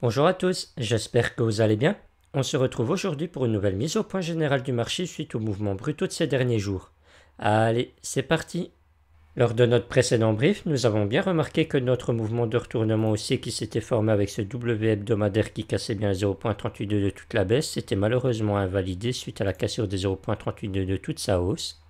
Bonjour à tous, j'espère que vous allez bien. On se retrouve aujourd'hui pour une nouvelle mise au point générale du marché suite aux mouvements brutaux de ces derniers jours. Allez, c'est parti Lors de notre précédent brief, nous avons bien remarqué que notre mouvement de retournement haussier qui s'était formé avec ce W hebdomadaire qui cassait bien 0.38 de toute la baisse s'était malheureusement invalidé suite à la cassure des 0.38 de toute sa hausse.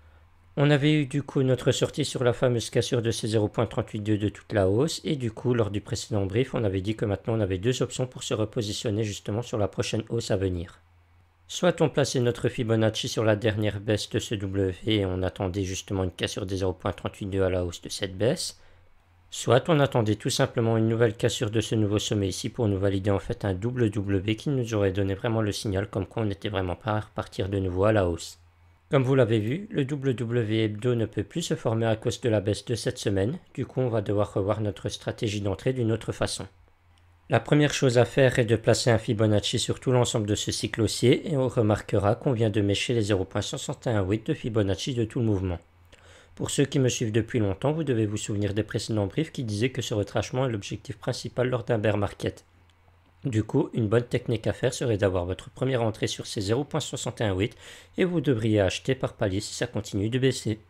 On avait eu du coup notre sortie sur la fameuse cassure de ces 0.382 de toute la hausse et du coup lors du précédent brief on avait dit que maintenant on avait deux options pour se repositionner justement sur la prochaine hausse à venir. Soit on plaçait notre Fibonacci sur la dernière baisse de ce W et on attendait justement une cassure des 0.382 à la hausse de cette baisse, soit on attendait tout simplement une nouvelle cassure de ce nouveau sommet ici pour nous valider en fait un double W qui nous aurait donné vraiment le signal comme quoi on n'était vraiment pas à repartir de nouveau à la hausse. Comme vous l'avez vu, le WW e Hebdo ne peut plus se former à cause de la baisse de cette semaine, du coup on va devoir revoir notre stratégie d'entrée d'une autre façon. La première chose à faire est de placer un Fibonacci sur tout l'ensemble de ce cycle haussier et on remarquera qu'on vient de mécher les 0.618 de Fibonacci de tout le mouvement. Pour ceux qui me suivent depuis longtemps, vous devez vous souvenir des précédents briefs qui disaient que ce retrachement est l'objectif principal lors d'un bear market. Du coup, une bonne technique à faire serait d'avoir votre première entrée sur ces 0.618 et vous devriez acheter par palier si ça continue de baisser.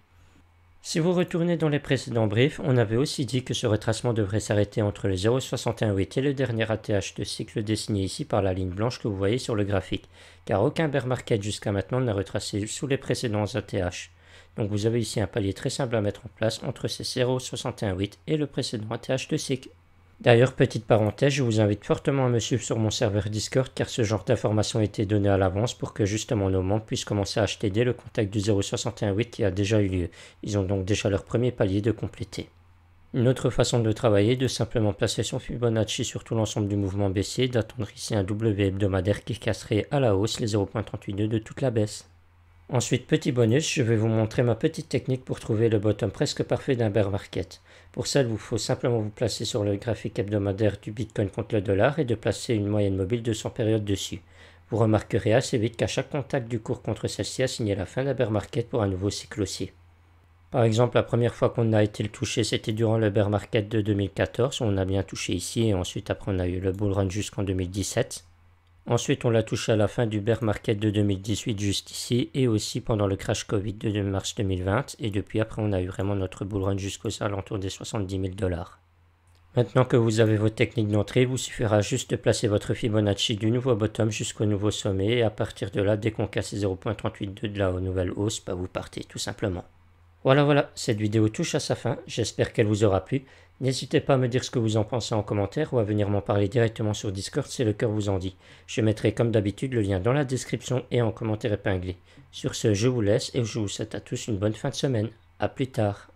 Si vous retournez dans les précédents briefs, on avait aussi dit que ce retracement devrait s'arrêter entre les 0.618 et le dernier ATH de cycle dessiné ici par la ligne blanche que vous voyez sur le graphique, car aucun bear market jusqu'à maintenant n'a retracé sous les précédents ATH. Donc vous avez ici un palier très simple à mettre en place entre ces 0.618 et le précédent ATH de cycle. D'ailleurs, petite parenthèse, je vous invite fortement à me suivre sur mon serveur Discord car ce genre d'informations a été donné à l'avance pour que justement nos membres puissent commencer à acheter dès le contact du 0618 qui a déjà eu lieu. Ils ont donc déjà leur premier palier de compléter. Une autre façon de travailler est de simplement placer son Fibonacci sur tout l'ensemble du mouvement baissier, d'attendre ici un W hebdomadaire qui casserait à la hausse les 0.382 de toute la baisse. Ensuite, petit bonus, je vais vous montrer ma petite technique pour trouver le bottom presque parfait d'un bear market. Pour ça, il vous faut simplement vous placer sur le graphique hebdomadaire du Bitcoin contre le dollar et de placer une moyenne mobile de 100 périodes dessus. Vous remarquerez assez vite qu'à chaque contact du cours contre celle-ci a signé la fin d'un bear market pour un nouveau cycle haussier. Par exemple, la première fois qu'on a été le touché, c'était durant le bear market de 2014. On a bien touché ici et ensuite après on a eu le bull run jusqu'en 2017. Ensuite, on l'a touché à la fin du bear market de 2018 juste ici et aussi pendant le crash Covid de mars 2020. Et depuis après, on a eu vraiment notre bull run jusqu'aux alentours des 70 000 dollars. Maintenant que vous avez vos techniques d'entrée, vous suffira juste de placer votre Fibonacci du nouveau bottom jusqu'au nouveau sommet et à partir de là, dès qu'on casse 0.38 de la nouvelle hausse, bah, vous partez tout simplement. Voilà voilà, cette vidéo touche à sa fin, j'espère qu'elle vous aura plu. N'hésitez pas à me dire ce que vous en pensez en commentaire ou à venir m'en parler directement sur Discord si le cœur vous en dit. Je mettrai comme d'habitude le lien dans la description et en commentaire épinglé. Sur ce, je vous laisse et je vous souhaite à tous une bonne fin de semaine. A plus tard.